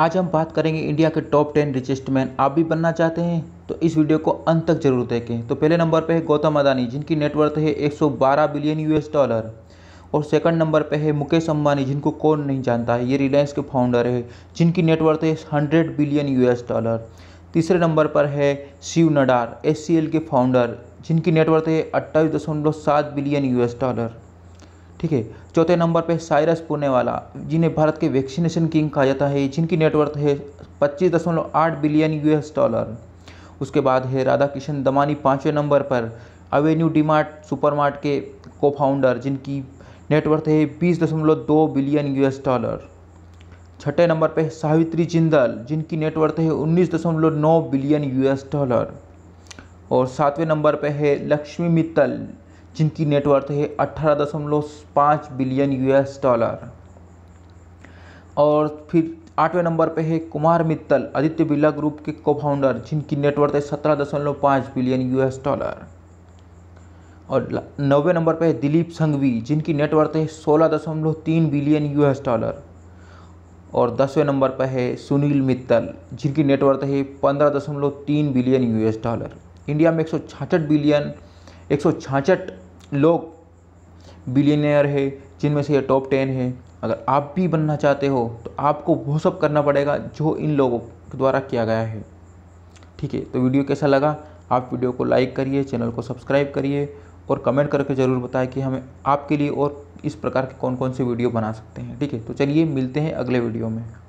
आज हम बात करेंगे इंडिया के टॉप टेन रिचेस्ट मैन आप भी बनना चाहते हैं तो इस वीडियो को अंत तक जरूर देखें तो पहले नंबर पे है गौतम अदानी जिनकी नेटवर्थ है 112 बिलियन यूएस डॉलर और सेकंड नंबर पे है मुकेश अंबानी जिनको कौन नहीं जानता है ये रिलायंस के फाउंडर है जिनकी नेटवर्थ है हंड्रेड बिलियन यूएस डॉलर तीसरे नंबर पर है शिव नडार एस के फाउंडर जिनकी नेटवर्थ है अट्ठाईस बिलियन यूएस डॉलर ठीक है चौथे नंबर पे साइरस पुणे वाला जिन्हें भारत के वैक्सीनेशन किंग कहा जाता है जिनकी नेटवर्थ है पच्चीस दशमलव आठ बिलियन यूएस डॉलर उसके बाद है राधा किशन दमानी पाँचवें नंबर पर अवेन्यू डीमार्ट सुपरमार्ट के को फाउंडर जिनकी नेटवर्थ है बीस दशमलव दो बिलियन यूएस डॉलर छठे नंबर पे सावित्री जिंदल जिनकी नेटवर्थ है उन्नीस दशमलव नौ बिलियन यूएस डॉलर और सातवें नंबर पे है लक्ष्मी मित्तल जिनकी नेटवर्थ है अट्ठारह दशमलव पाँच बिलियन यूएस डॉलर और फिर आठवें नंबर पे है कुमार मित्तल आदित्य बिरला ग्रुप के को फाउंडर जिनकी नेटवर्थ है सत्रह दशमलव पाँच बिलियन यूएस डॉलर और नौवे नंबर पे है दिलीप संघवी जिनकी नेटवर्थ है सोलह दशमलव तीन बिलियन यूएस डॉलर और दसवें नंबर पर है सुनील मित्तल जिनकी नेटवर्थ है पंद्रह दशमलव तीन बिलियन यूएस डॉलर इंडिया में एक सौ छाछठ बिलियन एक सौ छाछठ लोग बिलियनियर है जिनमें से ये टॉप टेन है अगर आप भी बनना चाहते हो तो आपको वो सब करना पड़ेगा जो इन लोगों के द्वारा किया गया है ठीक है तो वीडियो कैसा लगा आप वीडियो को लाइक करिए चैनल को सब्सक्राइब करिए और कमेंट करके ज़रूर बताएं कि हमें आपके लिए और इस प्रकार के कौन कौन से वीडियो बना सकते हैं ठीक है तो चलिए मिलते हैं अगले वीडियो में